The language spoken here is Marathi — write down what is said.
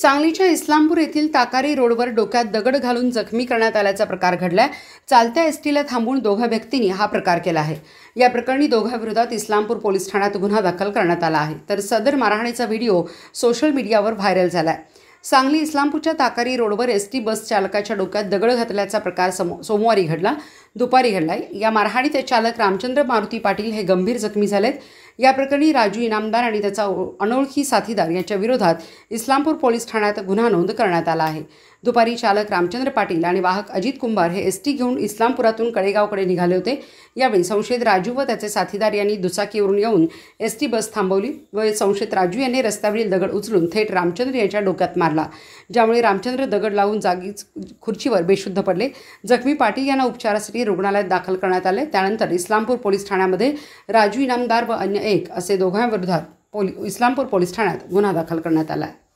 सांगलीच्या इस्लामपूर येथील ताकारी रोडवर डोक्यात दगड घालून जखमी करण्यात आल्याचा प्रकार घडलाय चालत्या एसटीला थांबून दोघा व्यक्तींनी हा प्रकार केला आहे या प्रकरणी दोघांविरोधात इस्लामपूर पोलीस ठाण्यात गुन्हा दाखल करण्यात आला आहे तर सदर मारहाणीचा व्हिडिओ सोशल मीडियावर व्हायरल झाला आहे सांगली इस्लामपूरच्या ताकारी रोडवर एस बस चालकाच्या डोक्यात दगड घातल्याचा प्रकार सोमवारी घडला दुपारी घडलाय या मारहाणीत चालक रामचंद्र मारुती पाटील हे गंभीर जखमी झालेत या प्रकरणी राजू इनामदार आणि त्याचा अनोळखी साथीदार यांच्या विरोधात इस्लामपूर पोलीस ठाण्यात गुन्हा नोंद करण्यात आला आहे दुपारी चालक रामचंद्र पाटील आणि वाहक अजित कुंभार हे एसटी घेऊन इस्लामपुरातून कडेगावकडे निघाले होते यावेळी संशयित राजू व त्याचे साथीदार यांनी दुचाकीवरून येऊन एसटी बस थांबवली व संशयित राजू यांनी रस्त्यावरील दगड उचलून थेट रामचंद्र यांच्या डोक्यात मारला ज्यामुळे रामचंद्र दगड लावून जागीच खुर्चीवर बेशुद्ध पडले जखमी पाटील यांना उपचारासाठी रुग्णालयात दाखल करण्यात आले त्यानंतर इस्लामपूर पोलीस ठाण्यामध्ये राजू इनामदार व अन्य एक असे दोघांविरोधात पोली इस्लामपूर पोलीस ठाण्यात गुन्हा दाखल करण्यात आला आहे